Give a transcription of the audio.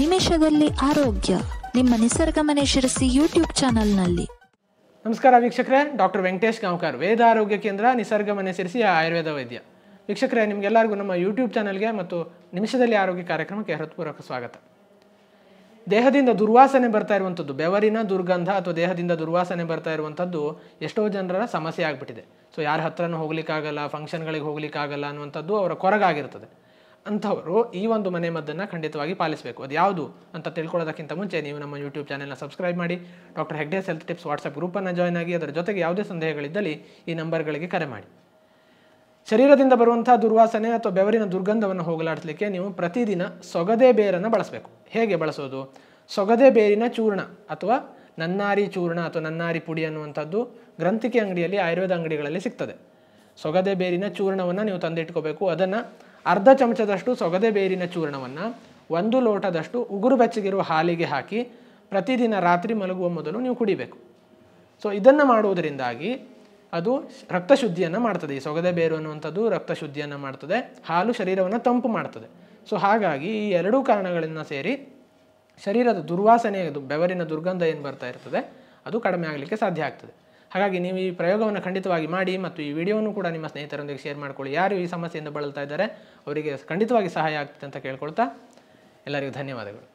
ನಿಮಿಷದಲ್ಲಿ ಆರೋಗ್ಯ ನಿಮ್ಮ ನಿಸರ್ಗ ಮನೆ ಶಿರಸಿ ಯೂಟ್ಯೂಬ್ ಚಾನಲ್ನಲ್ಲಿ ನಮಸ್ಕಾರ ವೀಕ್ಷಕರೇ ಡಾಕ್ಟರ್ ವೆಂಕಟೇಶ್ ಗಾಂವ್ಕರ್ ವೇದ ಆರೋಗ್ಯ ಕೇಂದ್ರ ನಿಸರ್ಗ ಮನೆ ಸೇರಿಸಿ ಆಯುರ್ವೇದ ವೈದ್ಯ ವೀಕ್ಷಕರೇ ನಿಮಗೆಲ್ಲರಿಗೂ ನಮ್ಮ ಯೂಟ್ಯೂಬ್ ಚಾನಲ್ಗೆ ಮತ್ತು ನಿಮಿಷದಲ್ಲಿ ಆರೋಗ್ಯ ಕಾರ್ಯಕ್ರಮಕ್ಕೆ ಹೃತ್ಪೂರ್ವಕ ಸ್ವಾಗತ ದೇಹದಿಂದ ದುರ್ವಾಸನೆ ಬರ್ತಾ ಇರುವಂಥದ್ದು ಬೆವರಿನ ದುರ್ಗಂಧ ಅಥವಾ ದೇಹದಿಂದ ದುರ್ವಾಸನೆ ಬರ್ತಾ ಇರುವಂಥದ್ದು ಎಷ್ಟೋ ಜನರ ಸಮಸ್ಯೆ ಆಗ್ಬಿಟ್ಟಿದೆ ಸೊ ಯಾರ ಹತ್ರನೂ ಹೋಗ್ಲಿಕ್ಕಾಗಲ್ಲ ಫಂಕ್ಷನ್ಗಳಿಗೆ ಹೋಗ್ಲಿಕ್ಕಾಗಲ್ಲ ಅನ್ನುವಂಥದ್ದು ಅವರ ಕೊರಗಾಗಿರ್ತದೆ ಅಂಥವರು ಈ ಒಂದು ಮನೆ ಮದ್ದನ್ನು ಖಂಡಿತವಾಗಿ ಪಾಲಿಸಬೇಕು ಅದು ಯಾವುದು ಅಂತ ತಿಳ್ಕೊಳ್ಳೋದಕ್ಕಿಂತ ಮುಂಚೆ ನೀವು ನಮ್ಮ ಯೂಟ್ಯೂಬ್ ಚಾನೆಲ್ನ ಸಬ್ಸ್ಕ್ರೈಬ್ ಮಾಡಿ doctor Hegde's health tips WhatsApp ಗ್ರೂಪನ್ನು ಜಾಯ್ನ್ ಆಗಿ ಅದರ ಜೊತೆಗೆ ಯಾವುದೇ ಸಂದೇಹಗಳಿದ್ದಲ್ಲಿ ಈ ನಂಬರ್ಗಳಿಗೆ ಕರೆ ಮಾಡಿ ಶರೀರದಿಂದ ಬರುವಂಥ ದುರ್ವಾಸನೆ ಅಥವಾ ಬೆವರಿನ ದುರ್ಗಂಧವನ್ನು ಹೋಗಲಾಡಿಸಲಿಕ್ಕೆ ನೀವು ಪ್ರತಿದಿನ ಸೊಗದೆ ಬೇರನ್ನು ಬಳಸಬೇಕು ಹೇಗೆ ಬಳಸೋದು ಸೊಗದೆ ಬೇರಿನ ಚೂರ್ಣ ಅಥವಾ ನನ್ನಾರಿ ಚೂರ್ಣ ಅಥವಾ ನನ್ನಾರಿ ಪುಡಿ ಅನ್ನುವಂಥದ್ದು ಗ್ರಂಥಿಕೆ ಅಂಗಡಿಯಲ್ಲಿ ಆಯುರ್ವೇದ ಅಂಗಡಿಗಳಲ್ಲಿ ಸಿಗ್ತದೆ ಸೊಗದೆ ಬೇರಿನ ಚೂರ್ಣವನ್ನು ನೀವು ತಂದಿಟ್ಕೋಬೇಕು ಅದನ್ನು ಅರ್ಧ ಚಮಚದಷ್ಟು ಸೊಗದೆ ಬೇರಿನ ಚೂರ್ಣವನ್ನು ಒಂದು ಲೋಟದಷ್ಟು ಉಗುರು ಬೆಚ್ಚಗಿರುವ ಹಾಲಿಗೆ ಹಾಕಿ ಪ್ರತಿದಿನ ರಾತ್ರಿ ಮಲಗುವ ಮೊದಲು ನೀವು ಕುಡಿಬೇಕು ಸೊ ಇದನ್ನು ಮಾಡುವುದರಿಂದಾಗಿ ಅದು ರಕ್ತ ಶುದ್ಧಿಯನ್ನು ಮಾಡ್ತದೆ ಈ ಸೊಗದೆ ಬೇರು ಅನ್ನುವಂಥದ್ದು ರಕ್ತ ಶುದ್ಧಿಯನ್ನು ಮಾಡ್ತದೆ ಹಾಲು ಶರೀರವನ್ನು ತಂಪು ಮಾಡ್ತದೆ ಸೊ ಹಾಗಾಗಿ ಈ ಎರಡೂ ಕಾರಣಗಳನ್ನು ಸೇರಿ ಶರೀರದ ದುರ್ವಾಸನೆ ಬೆವರಿನ ದುರ್ಗಂಧ ಏನು ಬರ್ತಾ ಇರ್ತದೆ ಅದು ಕಡಿಮೆ ಆಗಲಿಕ್ಕೆ ಸಾಧ್ಯ ಆಗ್ತದೆ ಹಾಗಾಗಿ ನೀವು ಈ ಪ್ರಯೋಗವನ್ನು ಖಂಡಿತವಾಗಿ ಮಾಡಿ ಮತ್ತು ಈ ವಿಡಿಯೋವನ್ನು ಕೂಡ ನಿಮ್ಮ ಸ್ನೇಹಿತರೊಂದಿಗೆ ಶೇರ್ ಮಾಡಿಕೊಳ್ಳಿ ಯಾರು ಈ ಸಮಸ್ಯೆಯಿಂದ ಬಳಲ್ತಾ ಇದ್ದಾರೆ ಅವರಿಗೆ ಖಂಡಿತವಾಗಿ ಸಹಾಯ ಆಗ್ತದೆ ಅಂತ ಕೇಳ್ಕೊಳ್ತಾ ಎಲ್ಲರಿಗೂ ಧನ್ಯವಾದಗಳು